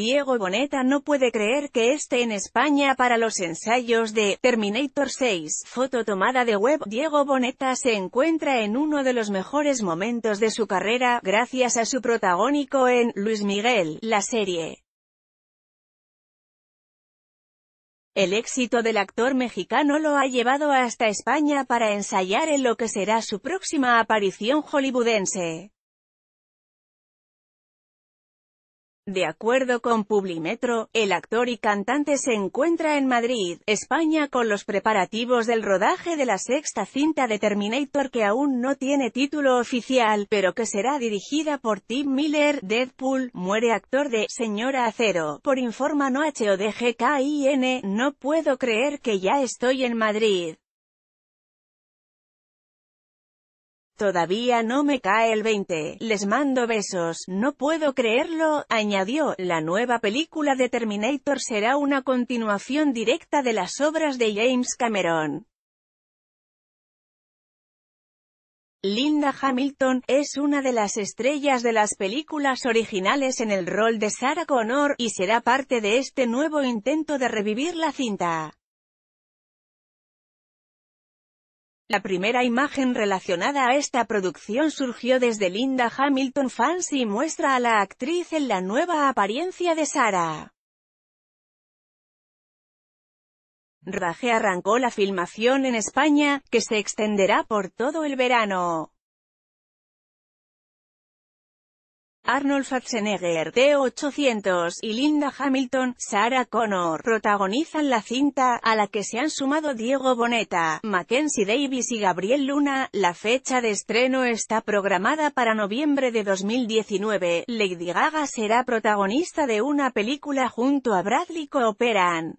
Diego Boneta no puede creer que esté en España para los ensayos de Terminator 6. Foto tomada de web. Diego Boneta se encuentra en uno de los mejores momentos de su carrera, gracias a su protagónico en Luis Miguel, la serie. El éxito del actor mexicano lo ha llevado hasta España para ensayar en lo que será su próxima aparición hollywoodense. De acuerdo con Publimetro, el actor y cantante se encuentra en Madrid, España con los preparativos del rodaje de la sexta cinta de Terminator que aún no tiene título oficial, pero que será dirigida por Tim Miller, Deadpool, muere actor de Señora Acero, por Informa No n, no puedo creer que ya estoy en Madrid. Todavía no me cae el 20, les mando besos, no puedo creerlo, añadió, la nueva película de Terminator será una continuación directa de las obras de James Cameron. Linda Hamilton, es una de las estrellas de las películas originales en el rol de Sarah Connor, y será parte de este nuevo intento de revivir la cinta. La primera imagen relacionada a esta producción surgió desde Linda Hamilton Fans y muestra a la actriz en la nueva apariencia de Sara. Raje arrancó la filmación en España, que se extenderá por todo el verano. Arnold Schwarzenegger, T-800, y Linda Hamilton, Sarah Connor, protagonizan la cinta, a la que se han sumado Diego Boneta, Mackenzie Davis y Gabriel Luna. La fecha de estreno está programada para noviembre de 2019. Lady Gaga será protagonista de una película junto a Bradley Cooperan.